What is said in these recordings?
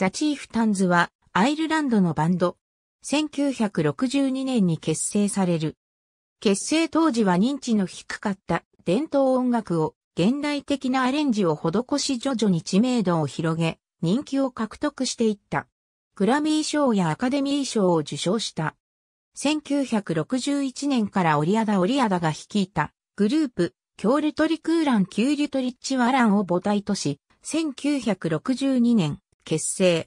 ザ・チーフ・タンズはアイルランドのバンド。1962年に結成される。結成当時は認知の低かった伝統音楽を現代的なアレンジを施し徐々に知名度を広げ、人気を獲得していった。グラミー賞やアカデミー賞を受賞した。1961年からオリアダ・オリアダが率いたグループ、キョールトリクーラン・キューリュトリッチ・ワランを母体とし、1962年、結成。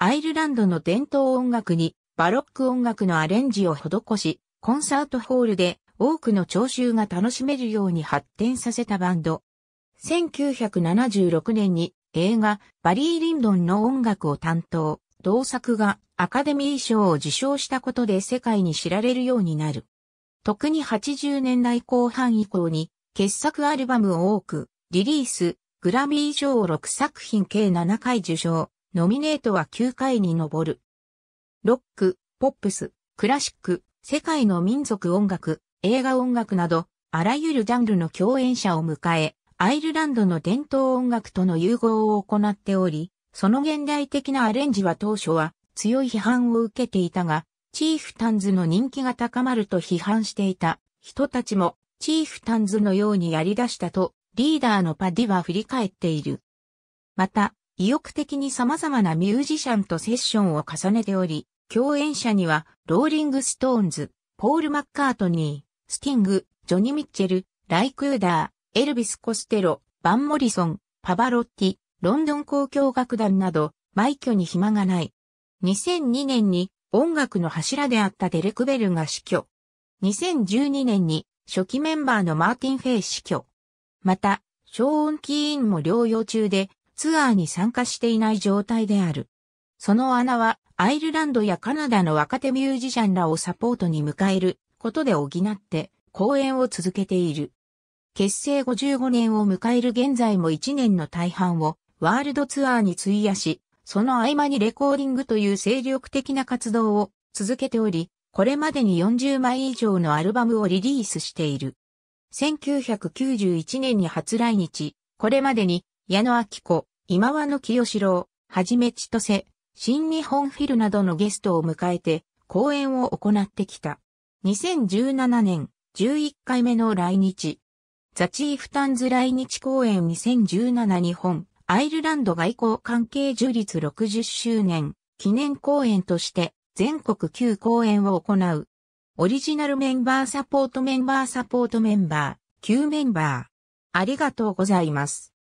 アイルランドの伝統音楽にバロック音楽のアレンジを施し、コンサートホールで多くの聴衆が楽しめるように発展させたバンド。1976年に映画バリー・リンドンの音楽を担当、同作がアカデミー賞を受賞したことで世界に知られるようになる。特に80年代後半以降に傑作アルバムを多くリリース、グラミー賞を6作品計7回受賞、ノミネートは9回に上る。ロック、ポップス、クラシック、世界の民族音楽、映画音楽など、あらゆるジャンルの共演者を迎え、アイルランドの伝統音楽との融合を行っており、その現代的なアレンジは当初は強い批判を受けていたが、チーフタンズの人気が高まると批判していた人たちも、チーフタンズのようにやり出したとリーダーのパディは振り返っている。また、意欲的に様々なミュージシャンとセッションを重ねており、共演者には、ローリング・ストーンズ、ポール・マッカートニー、スティング、ジョニー・ミッチェル、ライ・クーダー、エルビス・コステロ、バン・モリソン、パバロッティ、ロンドン交響楽団など、枚挙に暇がない。2002年に音楽の柱であったデレクベルが死去。2012年に初期メンバーのマーティン・フェイ死去。また、ショーン・キーンも療養中でツアーに参加していない状態である。その穴はアイルランドやカナダの若手ミュージシャンらをサポートに迎えることで補って公演を続けている。結成55年を迎える現在も1年の大半をワールドツアーに費やし、その合間にレコーディングという精力的な活動を続けており、これまでに40枚以上のアルバムをリリースしている。1991年に初来日、これまでに矢野明子、今和の清志郎、はじめ千歳、新日本フィルなどのゲストを迎えて、講演を行ってきた。2017年、11回目の来日。ザチーフタンズ来日公演2017日本、アイルランド外交関係樹立60周年、記念公演として、全国9公演を行う、オリジナルメンバーサポートメンバーサポートメンバー、旧メンバー。ありがとうございます。